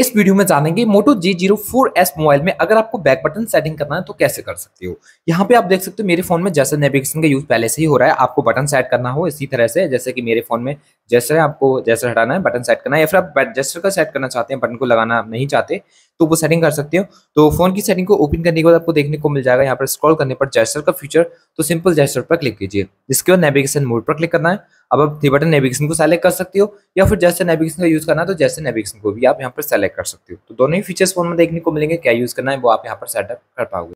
इस वीडियो में जानेंगे Moto G zero four S mobile में अगर आपको बैक बटन सेटिंग करना है तो कैसे कर सकते हो यहाँ पे आप देख सकते हो मेरे फोन में जैसे नेविगेशन का यूज पहले से ही हो रहा है आपको बटन सेट करना हो इसी तरह से जैसे कि मेरे फोन में जैसे है आपको जैसे हटाना है बटन सेट करना है या फिर आप जैसे का सेट करना चाहते हैं बटन को लगाना नहीं चाहते तो वो सेटिंग कर सकते हो तो फोन की सेटिंग को ओपन करने के बाद आपको देखने को मिल जाएगा यहाँ पर स्क्रॉल करने पर जैसर का फीचर तो सिंपल जैसर पर क्लिक कीजिए जिसके बाद नेविगेशन मोड पर क्लिक करना है अब आप थ्री बटन नेविगेशन को सेलेक्ट कर सकते हो या फिर जैसे नेविगेशन का यूज करना है तो जैसे नेविगेशन को भी आप यहाँ पर सेलेक्ट कर सकते हो तो दोनों ही फीचर्स फोन में देखने को मिलेंगे क्या यूज करना है वो आप यहाँ पर सेटअप कर पाओगे